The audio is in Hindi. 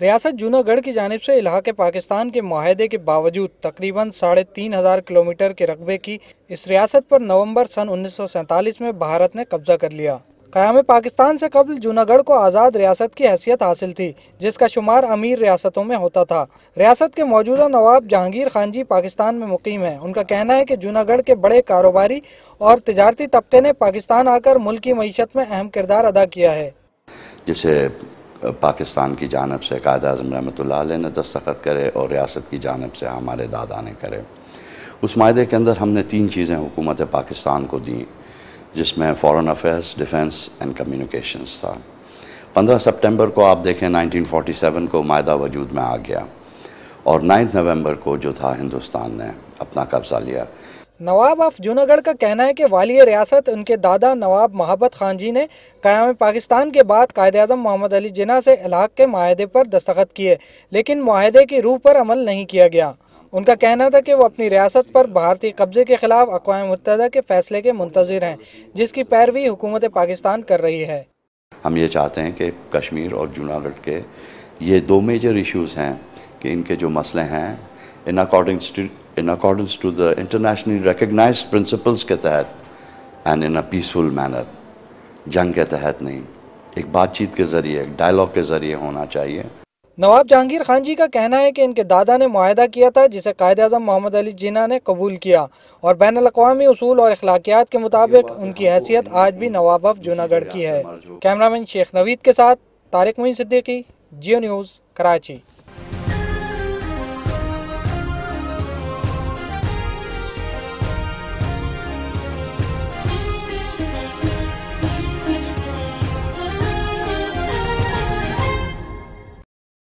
रियासत जूनागढ़ की जानब से इलाके पाकिस्तान के माहदे के बावजूद तकरीबन साढ़े तीन हज़ार किलोमीटर के रकबे की इस रियासत पर नवंबर सन उन्नीस में भारत ने कब्जा कर लिया क़याम पाकिस्तान से कबल जूनागढ़ को आज़ाद रियासत की हैसियत हासिल थी जिसका शुमार अमीर रियासतों में होता था रियासत के मौजूदा नवाब जहांगीर खान जी पाकिस्तान में मुकीम हैं उनका कहना है कि जूनागढ़ के बड़े कारोबारी और तजारती तबके ने पाकिस्तान आकर मुल्क की मीशत में अहम किरदार अदा किया है जैसे पाकिस्तान की जानब से कायद अजम रहमत ने दस्तखत करे और रियासत की जानब से हमारे दादा ने करे उस माहे के अंदर हमने तीन चीज़ें हुकूमत पाकिस्तान को दी जिसमें foreign affairs defence and communications था 15 सितंबर को आप देखें 1947 को माहा वजूद में आ गया और 9 नवंबर को जो था हिंदुस्तान ने अपना कब्ज़ा लिया नवाब ऑफ जूनागढ़ का कहना है कि वाली रियासत उनके दादा नवाब महाबत खान जी ने क़्याम पाकिस्तान के बाद कायद अजम मोहम्मद अली जिना से इलाक के माहदे पर दस्तखत किए लेकिन माहदे की रूह पर अमल नहीं किया गया उनका कहना था कि वो अपनी रियासत पर भारतीय कब्जे के खिलाफ अकवा मुतहदा के फैसले के मुंतजर हैं जिसकी पैरवी हुकूमत पाकिस्तान कर रही है हम ये चाहते हैं कि कश्मीर और जूनागढ़ के ये दो मेजर इश्यूज़ हैं कि इनके जो मसले हैं in accordance to in accordance to the internationally recognized principles ke tahat and in a peaceful manner jang ke tahat nahi ek baat cheet ke zariye ek dialogue ke zariye hona chahiye नवाब जहांगीर खान जी का कहना है कि इनके दादा ने माहदा किया था जिसे कायद अजम मोहम्मद अली जिना ने कबूल किया और बैन अवी असूल और अखलाकियात के मुताबिक उनकी हैसियत आज भी नवाब ऑफ जूनागढ़ की है कैमरामैन शेख नवीद के साथ तारिक मुइन सिद्दीकी जियो न्यूज़ कराची